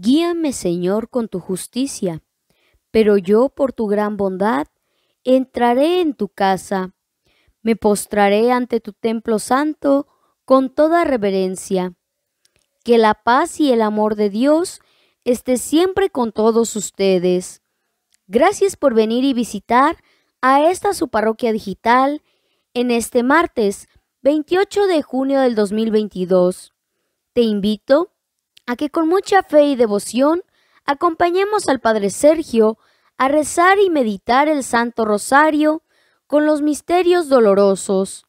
Guíame, Señor, con tu justicia, pero yo por tu gran bondad entraré en tu casa, me postraré ante tu templo santo con toda reverencia. Que la paz y el amor de Dios esté siempre con todos ustedes. Gracias por venir y visitar a esta su parroquia digital en este martes 28 de junio del 2022. Te invito a que con mucha fe y devoción acompañemos al Padre Sergio a rezar y meditar el Santo Rosario con los misterios dolorosos.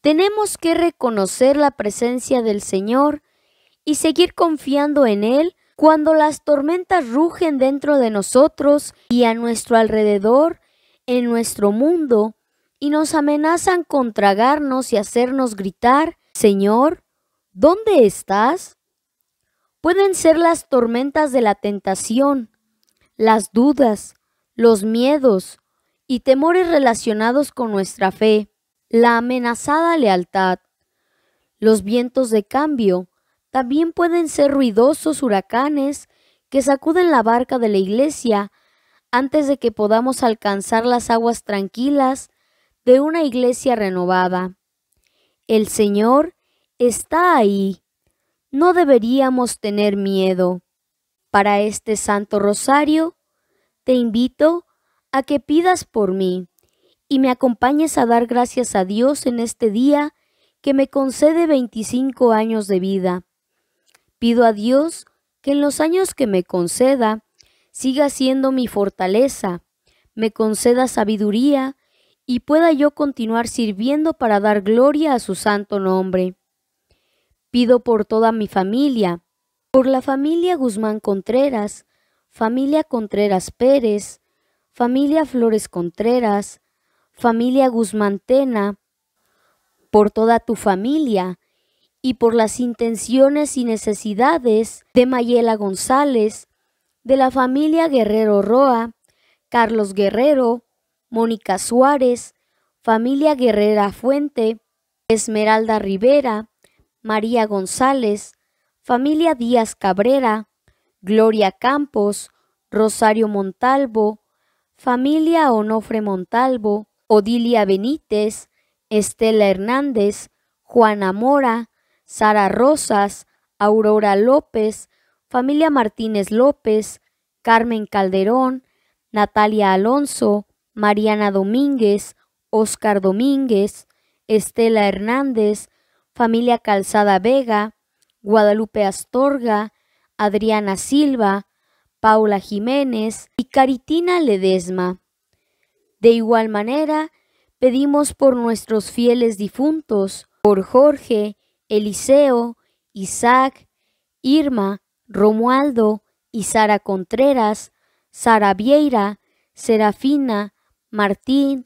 Tenemos que reconocer la presencia del Señor y seguir confiando en Él cuando las tormentas rugen dentro de nosotros y a nuestro alrededor, en nuestro mundo, y nos amenazan con tragarnos y hacernos gritar, Señor, ¿dónde estás? pueden ser las tormentas de la tentación, las dudas, los miedos y temores relacionados con nuestra fe, la amenazada lealtad. Los vientos de cambio también pueden ser ruidosos huracanes que sacuden la barca de la iglesia antes de que podamos alcanzar las aguas tranquilas de una iglesia renovada. El Señor está ahí no deberíamos tener miedo. Para este Santo Rosario, te invito a que pidas por mí y me acompañes a dar gracias a Dios en este día que me concede 25 años de vida. Pido a Dios que en los años que me conceda siga siendo mi fortaleza, me conceda sabiduría y pueda yo continuar sirviendo para dar gloria a su santo nombre. Pido por toda mi familia, por la familia Guzmán Contreras, familia Contreras Pérez, familia Flores Contreras, familia Guzmán Tena, por toda tu familia y por las intenciones y necesidades de Mayela González, de la familia Guerrero Roa, Carlos Guerrero, Mónica Suárez, familia Guerrera Fuente, Esmeralda Rivera, María González, familia Díaz Cabrera, Gloria Campos, Rosario Montalvo, familia Onofre Montalvo, Odilia Benítez, Estela Hernández, Juana Mora, Sara Rosas, Aurora López, familia Martínez López, Carmen Calderón, Natalia Alonso, Mariana Domínguez, Oscar Domínguez, Estela Hernández, familia Calzada Vega, Guadalupe Astorga, Adriana Silva, Paula Jiménez y Caritina Ledesma. De igual manera, pedimos por nuestros fieles difuntos, por Jorge, Eliseo, Isaac, Irma, Romualdo y Sara Contreras, Sara Vieira, Serafina, Martín,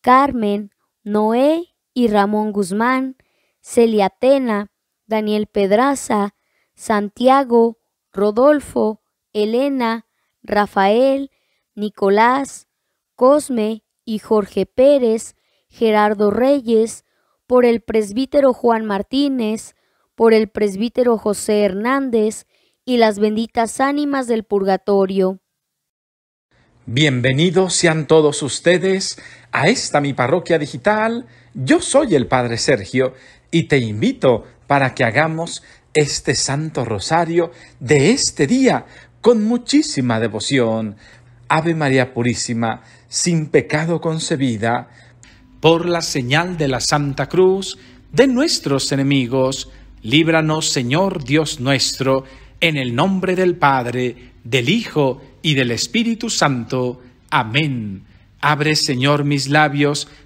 Carmen, Noé y Ramón Guzmán, Celia Tena, Daniel Pedraza, Santiago, Rodolfo, Elena, Rafael, Nicolás, Cosme y Jorge Pérez, Gerardo Reyes, por el presbítero Juan Martínez, por el presbítero José Hernández y las benditas ánimas del purgatorio. Bienvenidos sean todos ustedes a esta mi parroquia digital. Yo soy el Padre Sergio y te invito para que hagamos este Santo Rosario de este día con muchísima devoción. Ave María Purísima, sin pecado concebida, por la señal de la Santa Cruz, de nuestros enemigos, líbranos Señor Dios nuestro, en el nombre del Padre, del Hijo y del Espíritu Santo. Amén. Abre Señor mis labios,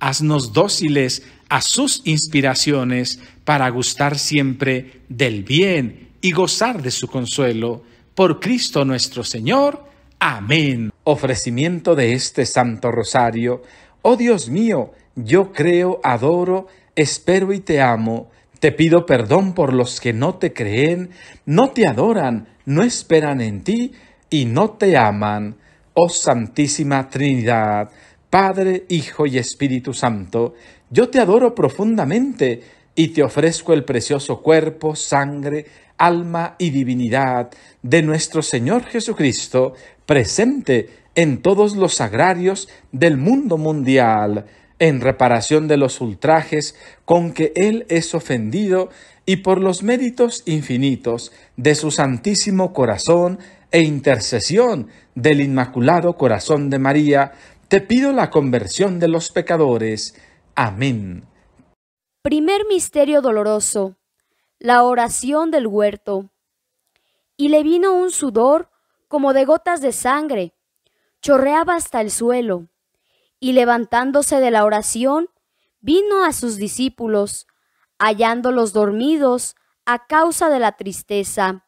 haznos dóciles a sus inspiraciones para gustar siempre del bien y gozar de su consuelo. Por Cristo nuestro Señor. Amén. Ofrecimiento de este Santo Rosario. Oh Dios mío, yo creo, adoro, espero y te amo. Te pido perdón por los que no te creen, no te adoran, no esperan en ti y no te aman. Oh Santísima Trinidad Padre, Hijo y Espíritu Santo, yo te adoro profundamente y te ofrezco el precioso cuerpo, sangre, alma y divinidad de nuestro Señor Jesucristo, presente en todos los sagrarios del mundo mundial, en reparación de los ultrajes con que Él es ofendido y por los méritos infinitos de su santísimo corazón e intercesión del Inmaculado Corazón de María, te pido la conversión de los pecadores. Amén. Primer misterio doloroso. La oración del huerto. Y le vino un sudor como de gotas de sangre. Chorreaba hasta el suelo. Y levantándose de la oración, vino a sus discípulos, hallándolos dormidos a causa de la tristeza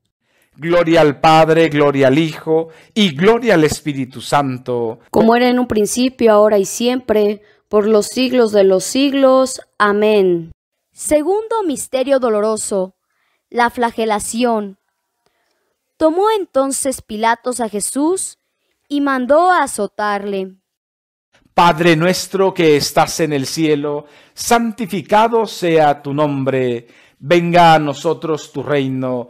Gloria al Padre, gloria al Hijo y gloria al Espíritu Santo. Como era en un principio, ahora y siempre, por los siglos de los siglos. Amén. Segundo misterio doloroso, la flagelación. Tomó entonces Pilatos a Jesús y mandó a azotarle. Padre nuestro que estás en el cielo, santificado sea tu nombre, venga a nosotros tu reino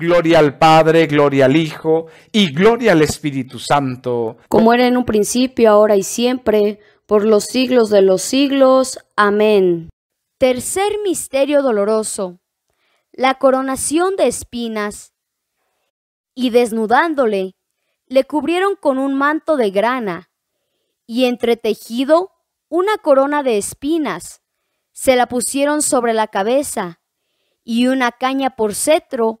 Gloria al Padre, gloria al Hijo y gloria al Espíritu Santo. Como era en un principio, ahora y siempre, por los siglos de los siglos. Amén. Tercer misterio doloroso. La coronación de espinas. Y desnudándole, le cubrieron con un manto de grana y entretejido una corona de espinas. Se la pusieron sobre la cabeza y una caña por cetro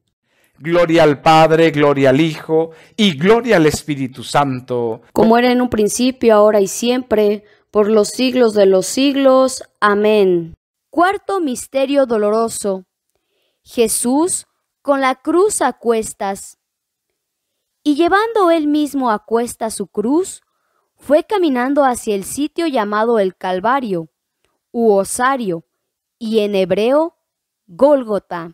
Gloria al Padre, gloria al Hijo y gloria al Espíritu Santo. Como era en un principio, ahora y siempre, por los siglos de los siglos. Amén. Cuarto misterio doloroso. Jesús con la cruz a cuestas. Y llevando él mismo a cuesta su cruz, fue caminando hacia el sitio llamado el Calvario, u Osario, y en hebreo, Gólgota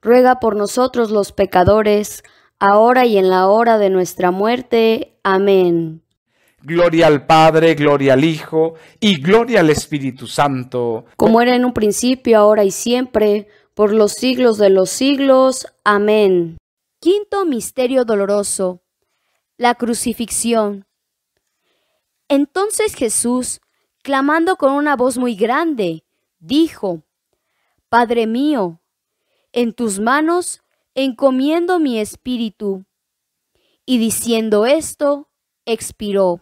ruega por nosotros los pecadores, ahora y en la hora de nuestra muerte. Amén. Gloria al Padre, gloria al Hijo y gloria al Espíritu Santo. Como era en un principio, ahora y siempre, por los siglos de los siglos. Amén. Quinto Misterio Doloroso. La Crucifixión. Entonces Jesús, clamando con una voz muy grande, dijo, Padre mío, en tus manos encomiendo mi espíritu. Y diciendo esto, expiró.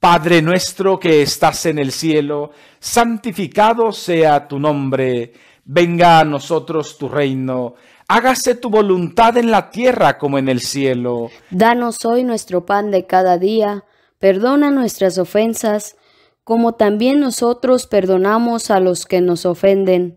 Padre nuestro que estás en el cielo, santificado sea tu nombre, venga a nosotros tu reino, hágase tu voluntad en la tierra como en el cielo. Danos hoy nuestro pan de cada día, perdona nuestras ofensas, como también nosotros perdonamos a los que nos ofenden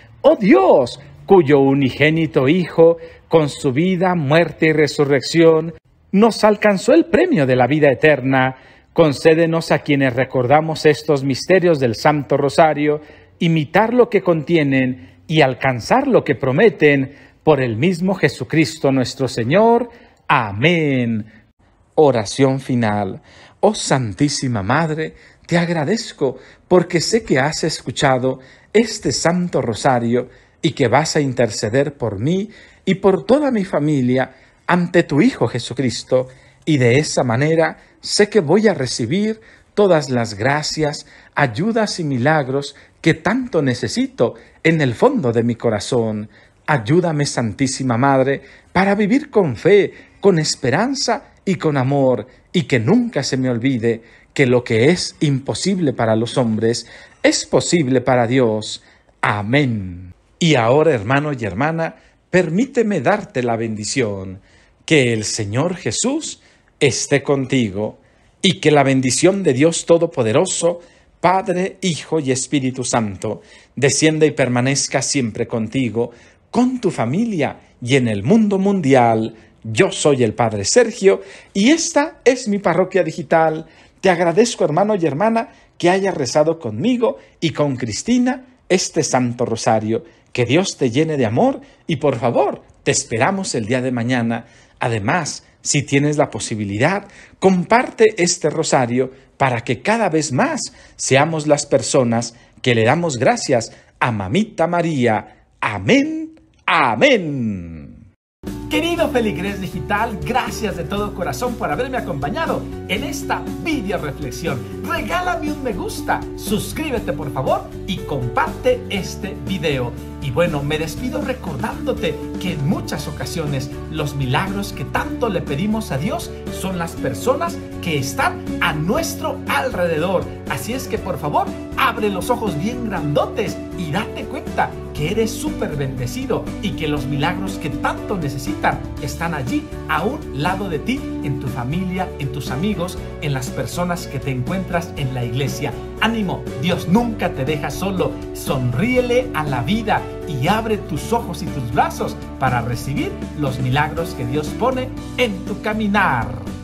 oh Dios, cuyo unigénito Hijo, con su vida, muerte y resurrección, nos alcanzó el premio de la vida eterna, concédenos a quienes recordamos estos misterios del Santo Rosario, imitar lo que contienen y alcanzar lo que prometen por el mismo Jesucristo nuestro Señor. Amén. Oración final. Oh Santísima Madre te agradezco porque sé que has escuchado este santo rosario y que vas a interceder por mí y por toda mi familia ante tu Hijo Jesucristo, y de esa manera sé que voy a recibir todas las gracias, ayudas y milagros que tanto necesito en el fondo de mi corazón. Ayúdame, Santísima Madre, para vivir con fe, con esperanza y con amor, y que nunca se me olvide que lo que es imposible para los hombres es posible para Dios. Amén. Y ahora, hermano y hermana, permíteme darte la bendición. Que el Señor Jesús esté contigo y que la bendición de Dios Todopoderoso, Padre, Hijo y Espíritu Santo, descienda y permanezca siempre contigo, con tu familia y en el mundo mundial. Yo soy el Padre Sergio y esta es mi parroquia digital te agradezco, hermano y hermana, que hayas rezado conmigo y con Cristina este Santo Rosario. Que Dios te llene de amor y por favor, te esperamos el día de mañana. Además, si tienes la posibilidad, comparte este rosario para que cada vez más seamos las personas que le damos gracias a Mamita María. Amén. Amén. Querido Feligres Digital, gracias de todo corazón por haberme acompañado en esta video reflexión. Regálame un me gusta, suscríbete por favor y comparte este video. Y bueno, me despido recordándote que en muchas ocasiones los milagros que tanto le pedimos a Dios son las personas que están a nuestro alrededor. Así es que por favor, abre los ojos bien grandotes y date cuenta que eres súper bendecido y que los milagros que tanto necesitan están allí a un lado de ti, en tu familia, en tus amigos, en las personas que te encuentras en la iglesia. Ánimo, Dios nunca te deja solo. Sonríele a la vida y abre tus ojos y tus brazos para recibir los milagros que Dios pone en tu caminar.